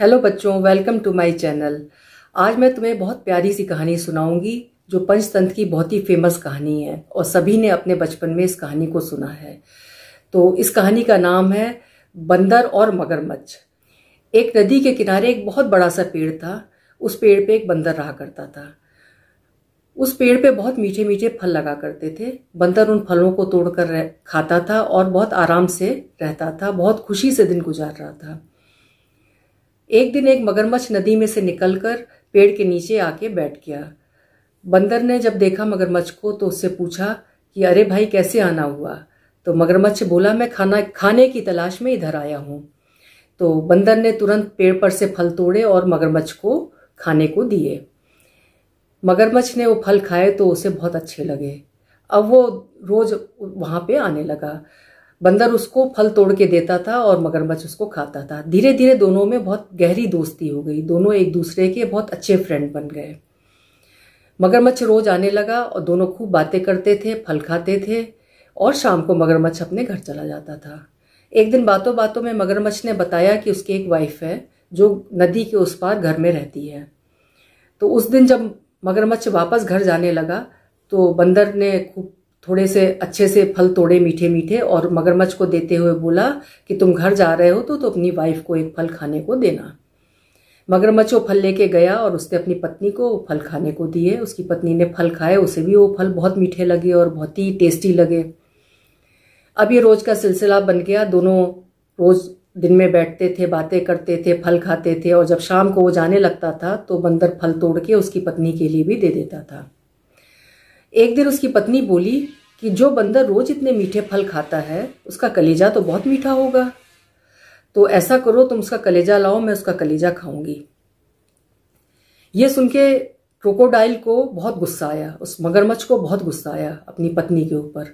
hello बच्चों welcome to my channel आज मैं तुम्हें बहुत प्यारी सी कहानी सुनाऊंगी जो पंचतंत्र की बहुत ही फेमस कहानी है और सभी ने अपने बचपन में इस कहानी को सुना है तो इस कहानी का नाम है बंदर और मगरमच्छ एक नदी के किनारे एक बहुत बड़ा सा पेड़ था उस पेड़ पे एक बंदर रहा करता था उस पेड़ पे बहुत मीठे मीठे फल लगा करते थे बंदर उन फलों को तोड़कर खाता था और बहुत आराम से रहता था बहुत खुशी से दिन गुजार रहा था एक दिन एक मगरमच्छ नदी में से निकलकर पेड़ के नीचे आके बैठ गया बंदर ने जब देखा मगरमच्छ को तो उससे पूछा कि अरे भाई कैसे आना हुआ तो मगरमच्छ बोला मैं खाना खाने की तलाश में इधर आया हूँ तो बंदर ने तुरंत पेड़ पर से फल तोड़े और मगरमच्छ को खाने को दिए मगरमच्छ ने वो फल खाए तो उसे बहुत अच्छे लगे अब वो रोज़ वहाँ पे आने लगा बंदर उसको फल तोड़ के देता था और मगरमच्छ उसको खाता था धीरे धीरे दोनों में बहुत गहरी दोस्ती हो गई दोनों एक दूसरे के बहुत अच्छे फ्रेंड बन गए मगरमच्छ रोज आने लगा और दोनों खूब बातें करते थे फल खाते थे और शाम को मगरमच्छ अपने घर चला जाता था एक दिन बातों बातों में मगरमच्छ ने बताया कि उसकी एक वाइफ है जो नदी के उस पार घर में रहती है तो उस दिन जब मगरमच्छ वापस घर जाने लगा तो बंदर ने खूब थोड़े से अच्छे से फल तोड़े मीठे मीठे और मगरमच्छ को देते हुए बोला कि तुम घर जा रहे हो तो, तो अपनी वाइफ को एक फल खाने को देना मगरमच्छ वो फल लेके गया और उसने अपनी पत्नी को फल खाने को दिए उसकी पत्नी ने फल खाए उसे भी वो फल बहुत मीठे लगे और बहुत ही टेस्टी लगे अब ये रोज का सिलसिला बन गया दोनों रोज दिन में बैठते थे बातें करते थे फल खाते थे और जब शाम को वो जाने लगता था तो बंदर फल तोड़ के उसकी पत्नी के लिए भी दे देता था एक दिन उसकी पत्नी बोली कि जो बंदर रोज इतने मीठे फल खाता है उसका कलेजा तो बहुत मीठा होगा तो ऐसा करो तुम उसका कलेजा लाओ मैं उसका कलेजा खाऊंगी ये सुन के क्रोकोडाइल को बहुत गुस्सा आया उस मगरमच्छ को बहुत गुस्सा आया अपनी पत्नी के ऊपर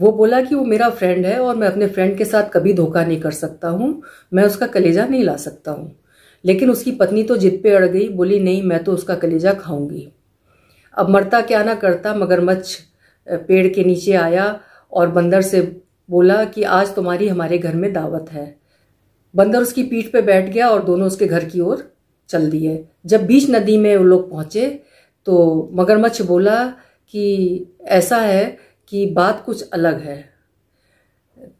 वो बोला कि वो मेरा फ्रेंड है और मैं अपने फ्रेंड के साथ कभी धोखा नहीं कर सकता हूँ मैं उसका कलेजा नहीं ला सकता हूँ लेकिन उसकी पत्नी तो जिद पे अड़ गई बोली नहीं मैं तो उसका कलेजा खाऊंगी अब मरता क्या ना करता मगरमच्छ पेड़ के नीचे आया और बंदर से बोला कि आज तुम्हारी हमारे घर में दावत है बंदर उसकी पीठ पे बैठ गया और दोनों उसके घर की ओर चल दिए जब बीच नदी में वो लोग पहुँचे तो मगरमच्छ बोला कि ऐसा है कि बात कुछ अलग है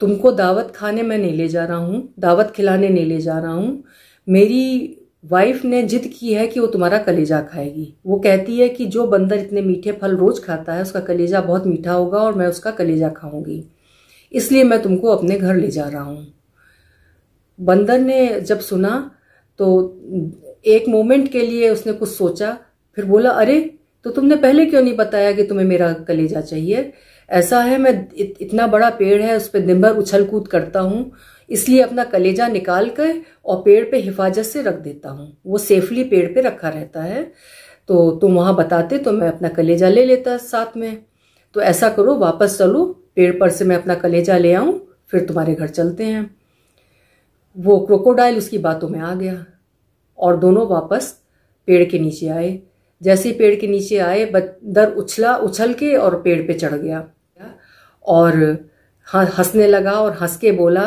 तुमको दावत खाने में नहीं ले जा रहा हूँ दावत खिलाने नहीं ले जा रहा हूँ मेरी वाइफ ने जिद की है कि वो तुम्हारा कलेजा खाएगी वो कहती है कि जो बंदर इतने मीठे फल रोज खाता है उसका कलेजा बहुत मीठा होगा और मैं उसका कलेजा खाऊंगी इसलिए मैं तुमको अपने घर ले जा रहा हूँ बंदर ने जब सुना तो एक मोमेंट के लिए उसने कुछ सोचा फिर बोला अरे तो तुमने पहले क्यों नहीं बताया कि तुम्हें मेरा कलेजा चाहिए ऐसा है मैं इत, इतना बड़ा पेड़ है उस पर दिन भर उछल कूद करता हूँ इसलिए अपना कलेजा निकाल कर और पेड़ पे हिफाजत से रख देता हूँ वो सेफली पेड़ पे रखा रहता है तो तुम वहाँ बताते तो मैं अपना कलेजा ले लेता साथ में तो ऐसा करो वापस चलो पेड़ पर से मैं अपना कलेजा ले आऊँ फिर तुम्हारे घर चलते हैं वो क्रोकोडाइल उसकी बातों में आ गया और दोनों वापस पेड़ के नीचे आए जैसे ही पेड़ के नीचे आए बदर उछला उछल के और पेड़ पे चढ़ गया और हंसने लगा और हंस के बोला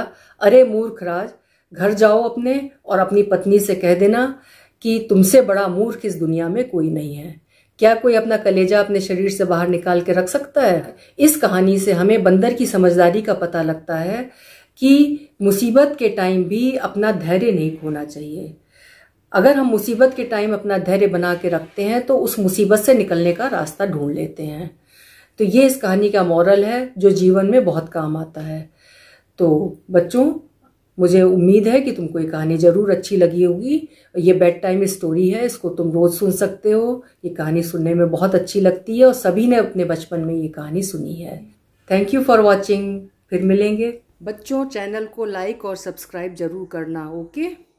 अरे मूर्ख राज घर जाओ अपने और अपनी पत्नी से कह देना कि तुमसे बड़ा मूर्ख इस दुनिया में कोई नहीं है क्या कोई अपना कलेजा अपने शरीर से बाहर निकाल के रख सकता है इस कहानी से हमें बंदर की समझदारी का पता लगता है कि मुसीबत के टाइम भी अपना धैर्य नहीं खोना चाहिए अगर हम मुसीबत के टाइम अपना धैर्य बना के रखते हैं तो उस मुसीबत से निकलने का रास्ता ढूंढ लेते हैं तो ये इस कहानी का मॉरल है जो जीवन में बहुत काम आता है तो बच्चों मुझे उम्मीद है कि तुमको ये कहानी ज़रूर अच्छी लगी होगी ये बेड टाइम स्टोरी है इसको तुम रोज़ सुन सकते हो ये कहानी सुनने में बहुत अच्छी लगती है और सभी ने अपने बचपन में ये कहानी सुनी है थैंक यू फॉर वॉचिंग फिर मिलेंगे बच्चों चैनल को लाइक और सब्सक्राइब ज़रूर करना ओके